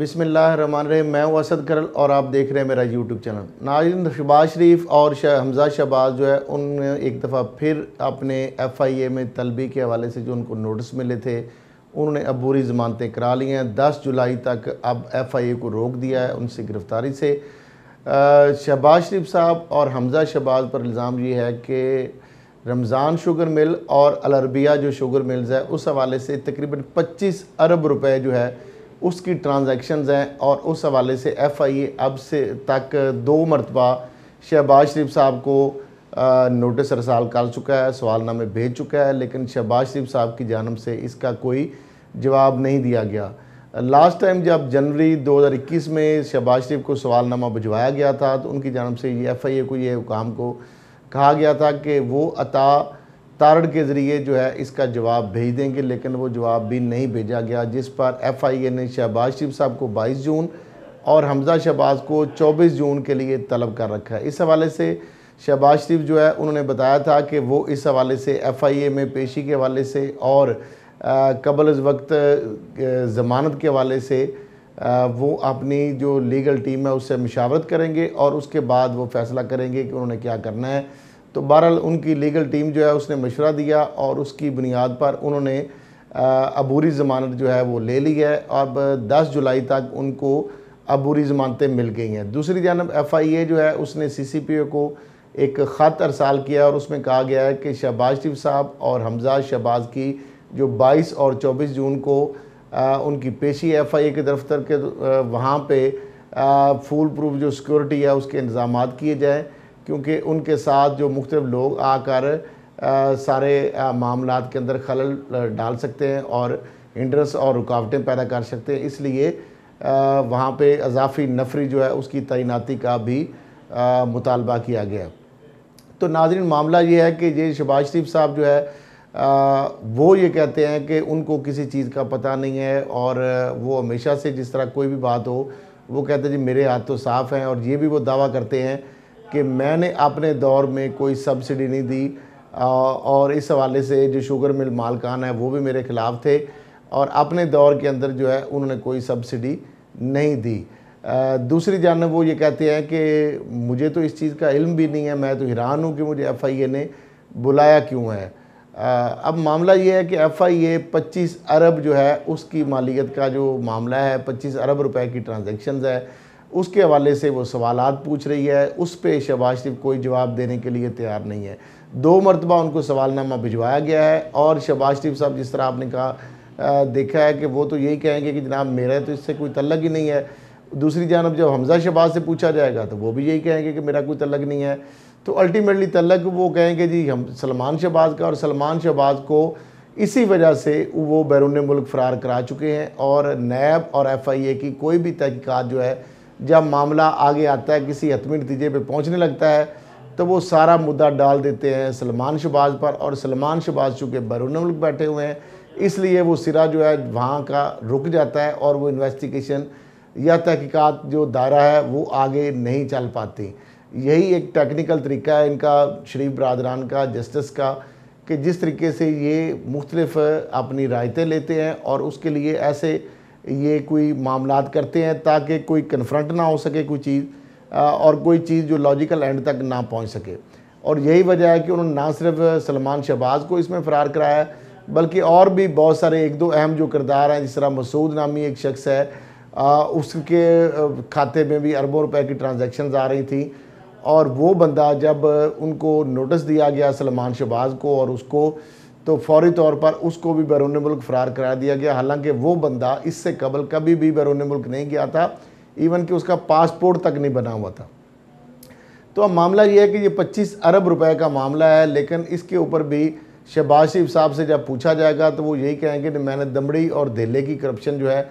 रही मैं हूँ असद करल और आप देख रहे हैं मेरा यूट्यूब चैनल नाजिन शबाज शरीफ और शाह हमजा शहबाज जो है उन एक दफ़ा फिर अपने एफ़ आई ए में तलबी के हवाले से जो उनको नोटिस मिले थे उन्होंने अब बुरी ज़मानतें करा ली हैं दस जुलाई तक अब एफ़ आई ए को रोक दिया है उनसे गिरफ़्तारी से शहबाज शरीफ साहब और हमजा शहबाज पर इल्ज़ाम ये है कि रमज़ान शुगर मिल और अलरबिया जो शुगर मिल्स है उस हवाले से तकरीबन पच्चीस अरब रुपये जो है उसकी ट्रांजैक्शंस हैं और उस हवाले से एफआईए अब से तक दो मरतबा शहबाज शरीफ साहब को नोटिस रसाल कर चुका है सवालनामे भेज चुका है लेकिन शहबाज शरीफ साहब की जानब से इसका कोई जवाब नहीं दिया गया लास्ट टाइम जब जनवरी 2021 में शहबाज शरीफ को सवालनामा भिजवाया गया था तो उनकी जानब से ये एफ आई ए को ये हुकाम को कहा गया था कि वो अता तारण के ज़रिए जो है इसका जवाब भेज देंगे लेकिन वो जवाब भी नहीं भेजा गया जिस पर एफ आई ए ने शहबाज शरीफ साहब को बाईस जून और हमजा शहबाज को चौबीस जून के लिए तलब कर रखा है इस हवाले से शहबाज शरीफ जो है उन्होंने बताया था कि वो इस हवाले से एफ आई ए में पेशी के हवाले से और कबल अज वक्त ज़मानत के हवाले से आ, वो अपनी जो लीगल टीम है उससे मशावरत करेंगे और उसके बाद वो फैसला करेंगे कि उन्होंने क्या करना है तो बहरहाल उनकी लीगल टीम जो है उसने मशवरा दिया और उसकी बुनियाद पर उन्होंने अबूरी ज़मानत जो है वो ले ली है अब 10 जुलाई तक उनको अबूरी ज़मानतें मिल गई हैं दूसरी जानब एफ आई ए जो है उसने सी सी पी ओ को एक ख़त अरसाल किया और उसमें कहा गया है कि शहबाज शरीफ साहब और हमजा शहबाज की जो 22 और 24 जून को आ, उनकी पेशी एफ आई ए के दफ्तर के वहाँ पर फूल प्रूफ जो सिक्योरिटी है उसके इंतजाम किए जाएँ क्योंकि उनके साथ जो मुख्तलिफ लोग आकर सारे मामला के अंदर खलल डाल सकते हैं और इंटरेस और रुकावटें पैदा कर सकते हैं इसलिए वहाँ पर अजाफी नफरी जो है उसकी तैनाती का भी मुतालबा किया गया तो नाजरन मामला ये है कि ये शबाज शरीफ साहब जो है आ, वो ये कहते हैं कि उनको किसी चीज़ का पता नहीं है और वो हमेशा से जिस तरह कोई भी बात हो वो कहते हैं जी मेरे हाथ तो साफ़ हैं और ये भी वो दावा करते हैं कि मैंने अपने दौर में कोई सब्सिडी नहीं दी और इस हवाले से जो शुगर मिल मालकान है वो भी मेरे ख़िलाफ़ थे और अपने दौर के अंदर जो है उन्होंने कोई सब्सिडी नहीं दी दूसरी जानब वो ये कहते हैं कि मुझे तो इस चीज़ का इल्म भी नहीं है मैं तो हैरान हूँ कि मुझे एफ़ आई ए ने बुलाया क्यों है अब मामला ये है कि एफ़ आई ए पच्चीस अरब जो है उसकी मालियत का जो मामला है पच्चीस अरब रुपए की ट्रांजेक्शन है उसके हवाले से वो सवाल पूछ रही है उस पर शहबाज शरीफ कोई जवाब देने के लिए तैयार नहीं है दो मरतबा उनको सवालनामा भिजवाया गया है और शहबाज शरीफ साहब जिस तरह आपने कहा देखा है कि वो तो यही कहेंगे कि जनाब मेरा तो इससे कोई तलग ही नहीं है दूसरी जानब जब हमजा शहबाज से पूछा जाएगा तो वो भी यही कहेंगे कि मेरा कोई तलग नहीं है तो अल्टीमेटली तलग वो कहेंगे जी हम सलमान शहबाज का और सलमान शहबाज को इसी वजह से वो बैरून मुल्क फ़रार करा चुके हैं और नैब और एफ आई ए की कोई भी तहकीक़ात जो है जब मामला आगे आता है किसी हतमी नतीजे पर पहुँचने लगता है तो वो सारा मुद्दा डाल देते हैं सलमान शहबाज पर और सलमान शहबाज चूँकि बैरून मुल्क बैठे हुए हैं इसलिए वो सिरा जो है वहाँ का रुक जाता है और वो इन्वेस्टिगेशन या तहकीकात जो दायरा है वो आगे नहीं चल पाती यही एक टेक्निकल तरीका है इनका शरीफ बरदरान का जस्टिस का कि जिस तरीके से ये मुख्तलफ़ अपनी रायतें लेते हैं और उसके लिए ऐसे ये कोई मामला करते हैं ताकि कोई कन्फ्रंट ना हो सके कोई चीज़ और कोई चीज़ जो लॉजिकल एंड तक ना पहुंच सके और यही वजह है कि उन्होंने ना सिर्फ सलमान शहबाज को इसमें फ़रार कराया बल्कि और भी बहुत सारे एक दो अहम जो किरदार हैं जिस तरह मसूद नामी एक शख्स है उसके खाते में भी अरबों रुपए की ट्रांजेक्शन आ रही थी और वो बंदा जब उनको नोटिस दिया गया सलमान शहबाज को और उसको तो फौरी तौर पर उसको भी बैरून मुल्क फरार करा दिया गया हालांकि वो बंदा इससे कबल कभी भी बैरून मुल्क नहीं गया था इवन कि उसका पासपोर्ट तक नहीं बना हुआ था तो अब मामला ये है कि ये 25 अरब रुपए का मामला है लेकिन इसके ऊपर भी शहबाज शरीफ साहब से जब पूछा जाएगा तो वो यही कहेंगे कि मैंने दमड़ी और दिल्ली की करप्शन जो है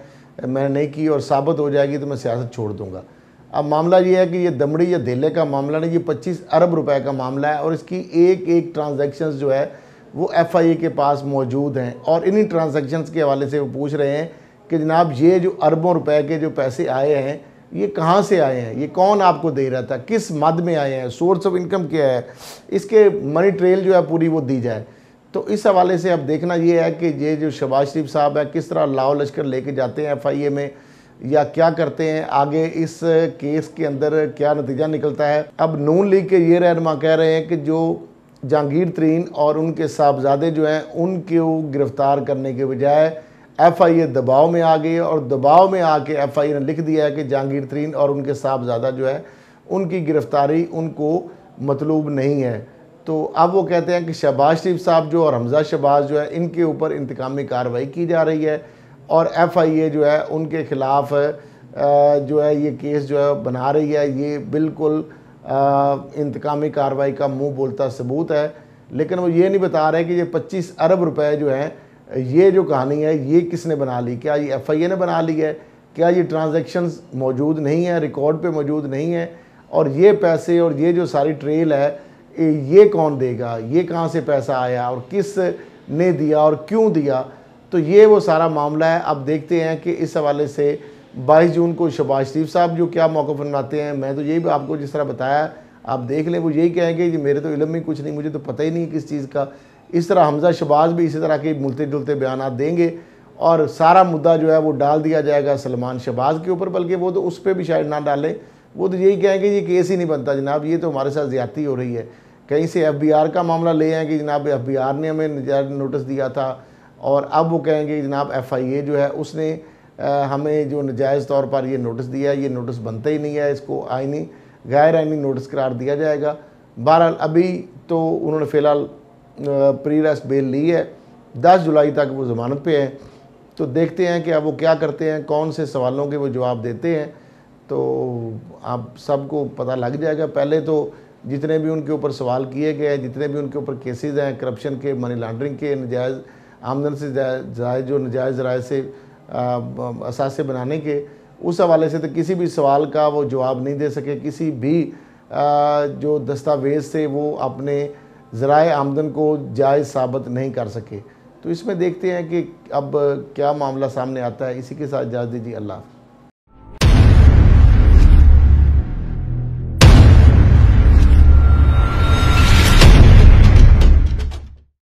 मैंने नहीं की और साबित हो जाएगी तो मैं सियासत छोड़ दूंगा अब मामला ये है कि ये दमड़ी या दिल्ली का मामला नहीं ये पच्चीस अरब रुपये का मामला है और इसकी एक एक ट्रांजेक्शन जो है वो एफआईए के पास मौजूद हैं और इन्हीं ट्रांजैक्शंस के हवाले से वो पूछ रहे हैं कि जनाब ये जो अरबों रुपए के जो पैसे आए हैं ये कहाँ से आए हैं ये कौन आपको दे रहा था किस मद में आए हैं सोर्स ऑफ इनकम क्या है इसके मनी ट्रेल जो है पूरी वो दी जाए तो इस हवाले से अब देखना ये है कि ये जो शबाज शरीफ साहब है किस तरह लाओ लश्कर लेके जाते हैं ए में या क्या करते हैं आगे इस केस के अंदर क्या नतीजा निकलता है अब नून लीग के ये रहनमा कह रहे हैं कि जो जहांगीर तरीन और उनके साहबजादे जो हैं उनके गिरफ़्तार करने के बजाय एफ़ आई ए दबाव में आ गई और दबाव में आके एफ़ आई ए ने लिख दिया है कि जहांगीर तरीन और उनके साहबजादा जो है उनकी गिरफ़्तारी उनको मतलूब नहीं है तो अब वो कहते हैं कि शहबाज शरीफ साहब जो और हमजा शहबाज जो है इनके ऊपर इंतकामी कार्रवाई की जा रही है और एफ़ आई ए जो है उनके ख़िलाफ़ जो है ये केस जो है बना रही है ये बिल्कुल इंतकामी कार्रवाई का मुंह बोलता सबूत है लेकिन वो ये नहीं बता रहे कि ये 25 अरब रुपए जो हैं ये जो कहानी है ये किसने बना ली क्या ये एफआईए ने बना ली है क्या ये ट्रांजेक्शन मौजूद नहीं है रिकॉर्ड पर मौजूद नहीं है और ये पैसे और ये जो सारी ट्रेल है ये कौन देगा ये कहाँ से पैसा आया और किस ने दिया और क्यों दिया तो ये वो सारा मामला है अब देखते हैं कि इस हवाले से बाईस जून को शबाज शरीफ साहब जो क्या मौका फरमाते हैं मैं तो यही आपको जिस तरह बताया आप देख लें वो यही कहेंगे कि मेरे तो इलम ही कुछ नहीं मुझे तो पता ही नहीं किस चीज़ का इस तरह हमजा शबाज भी इसी तरह के मुलते जुलते बयान देंगे और सारा मुद्दा जो है वो डाल दिया जाएगा सलमान शबाज के ऊपर बल्कि वो तो उस पर भी शायद ना डालें वो तो यही कहेंगे ये केस ही नहीं बनता जनाब ये तो हमारे साथ ज़्यादती हो रही है कहीं से एफ बी आर का मामला ले आए कि जनाब एफ बी आर ने हमें नोटिस दिया था और अब वो कहेंगे जनाब एफ आई ए जो है उसने हमें जो नजायज़ तौर पर ये नोटिस दिया है ये नोटिस बनता ही नहीं है इसको आइनी गैर आइनी नोटिस करार दिया जाएगा बहरहाल अभी तो उन्होंने फ़िलहाल प्री रेस्ट बेल ली है दस जुलाई तक वो ज़मानत पे हैं तो देखते हैं कि अब वो क्या करते हैं कौन से सवालों के वो जवाब देते हैं तो आप सबको पता लग जाएगा पहले तो जितने भी उनके ऊपर सवाल किए गए हैं जितने भी उनके ऊपर केसेज हैं करप्शन के मनी लॉन्ड्रिंग के नजायज़ आमदन से जायज़ जो नजायज़ राय से असासे बनाने के उस हवाले से तो किसी भी सवाल का वो जवाब नहीं दे सके किसी भी आ, जो दस्तावेज़ से वो अपने ज़राए आमदन को जायज़ साबित नहीं कर सके तो इसमें देखते हैं कि अब क्या मामला सामने आता है इसी के साथ जाए दीजिए अल्लाह